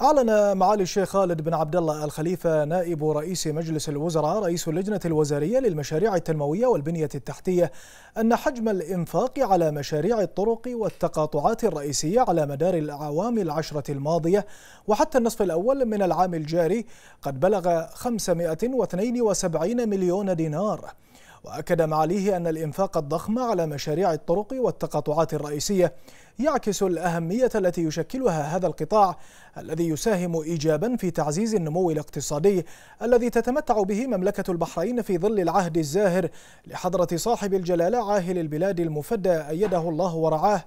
أعلن معالي الشيخ خالد بن عبد الله الخليفة نائب رئيس مجلس الوزراء رئيس اللجنة الوزارية للمشاريع التنموية والبنية التحتية أن حجم الإنفاق على مشاريع الطرق والتقاطعات الرئيسية على مدار الأعوام العشرة الماضية وحتى النصف الأول من العام الجاري قد بلغ 572 مليون دينار وأكد معاليه أن الإنفاق الضخم على مشاريع الطرق والتقاطعات الرئيسية يعكس الأهمية التي يشكلها هذا القطاع الذي يساهم إيجابا في تعزيز النمو الاقتصادي الذي تتمتع به مملكة البحرين في ظل العهد الزاهر لحضرة صاحب الجلالة عاهل البلاد المفدى أيده الله ورعاه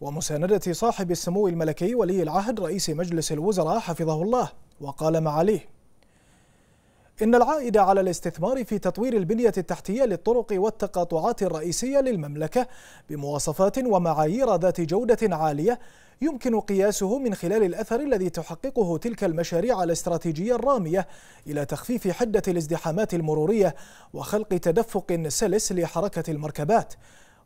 ومساندة صاحب السمو الملكي ولي العهد رئيس مجلس الوزراء حفظه الله وقال معاليه إن العائد على الاستثمار في تطوير البنية التحتية للطرق والتقاطعات الرئيسية للمملكة بمواصفات ومعايير ذات جودة عالية يمكن قياسه من خلال الأثر الذي تحققه تلك المشاريع الاستراتيجية الرامية إلى تخفيف حدة الازدحامات المرورية وخلق تدفق سلس لحركة المركبات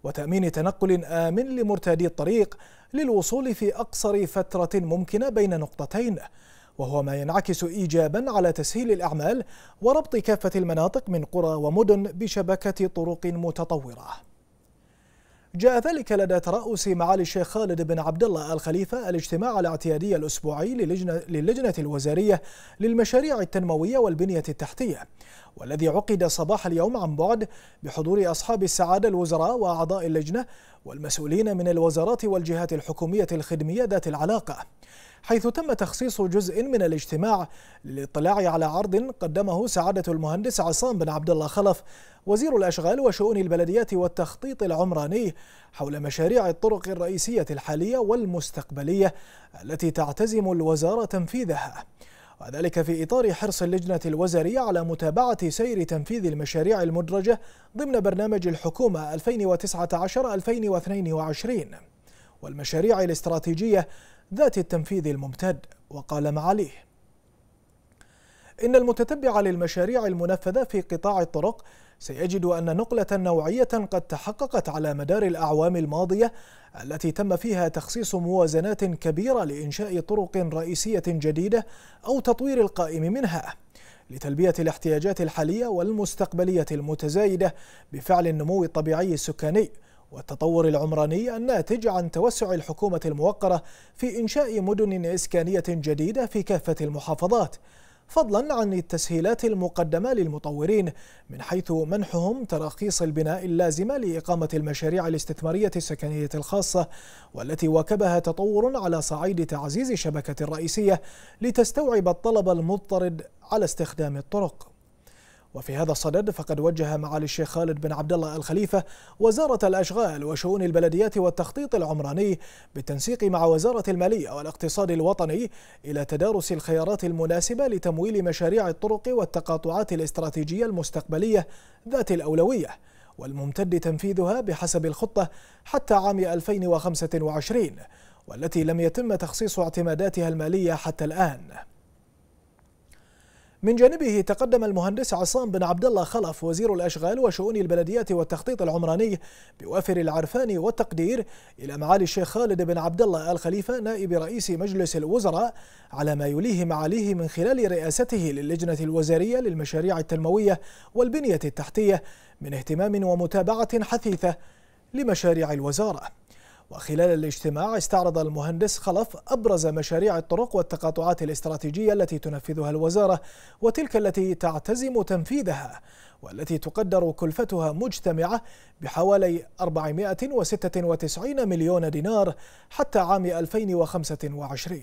وتأمين تنقل آمن لمرتادي الطريق للوصول في أقصر فترة ممكنة بين نقطتين وهو ما ينعكس إيجابا على تسهيل الأعمال وربط كافة المناطق من قرى ومدن بشبكة طرق متطورة جاء ذلك لدى ترأس معالي الشيخ خالد بن عبد الله الخليفة الاجتماع الاعتيادي الأسبوعي للجنة, للجنة الوزارية للمشاريع التنموية والبنية التحتية والذي عقد صباح اليوم عن بعد بحضور أصحاب السعادة الوزراء وأعضاء اللجنة والمسؤولين من الوزارات والجهات الحكومية الخدمية ذات العلاقة حيث تم تخصيص جزء من الاجتماع للاطلاع على عرض قدمه سعادة المهندس عصام بن عبد الله خلف وزير الأشغال وشؤون البلديات والتخطيط العمراني حول مشاريع الطرق الرئيسية الحالية والمستقبلية التي تعتزم الوزارة تنفيذها وذلك في إطار حرص اللجنة الوزارية على متابعة سير تنفيذ المشاريع المدرجة ضمن برنامج الحكومة 2019-2022 والمشاريع الاستراتيجية ذات التنفيذ الممتد وقال معاليه إن المتتبع للمشاريع المنفذة في قطاع الطرق سيجد أن نقلة نوعية قد تحققت على مدار الأعوام الماضية التي تم فيها تخصيص موازنات كبيرة لإنشاء طرق رئيسية جديدة أو تطوير القائم منها لتلبية الاحتياجات الحالية والمستقبلية المتزايدة بفعل النمو الطبيعي السكاني والتطور العمراني الناتج عن توسع الحكومة الموقرة في إنشاء مدن إسكانية جديدة في كافة المحافظات فضلا عن التسهيلات المقدمة للمطورين من حيث منحهم تراخيص البناء اللازمة لإقامة المشاريع الاستثمارية السكنية الخاصة والتي واكبها تطور على صعيد تعزيز شبكة الرئيسية لتستوعب الطلب المضطرد على استخدام الطرق وفي هذا الصدد فقد وجه معالي الشيخ خالد بن عبد الله الخليفة وزارة الأشغال وشؤون البلديات والتخطيط العمراني بالتنسيق مع وزارة المالية والاقتصاد الوطني إلى تدارس الخيارات المناسبة لتمويل مشاريع الطرق والتقاطعات الاستراتيجية المستقبلية ذات الأولوية والممتد تنفيذها بحسب الخطة حتى عام 2025 والتي لم يتم تخصيص اعتماداتها المالية حتى الآن من جانبه تقدم المهندس عصام بن عبد الله خلف وزير الاشغال وشؤون البلديات والتخطيط العمراني بوافر العرفان والتقدير الى معالي الشيخ خالد بن عبد الله ال خليفه نائب رئيس مجلس الوزراء على ما يليه معاليه من خلال رئاسته للجنه الوزاريه للمشاريع التنمويه والبنيه التحتيه من اهتمام ومتابعه حثيثه لمشاريع الوزاره. وخلال الاجتماع استعرض المهندس خلف أبرز مشاريع الطرق والتقاطعات الاستراتيجية التي تنفذها الوزارة وتلك التي تعتزم تنفيذها والتي تقدر كلفتها مجتمعة بحوالي 496 مليون دينار حتى عام 2025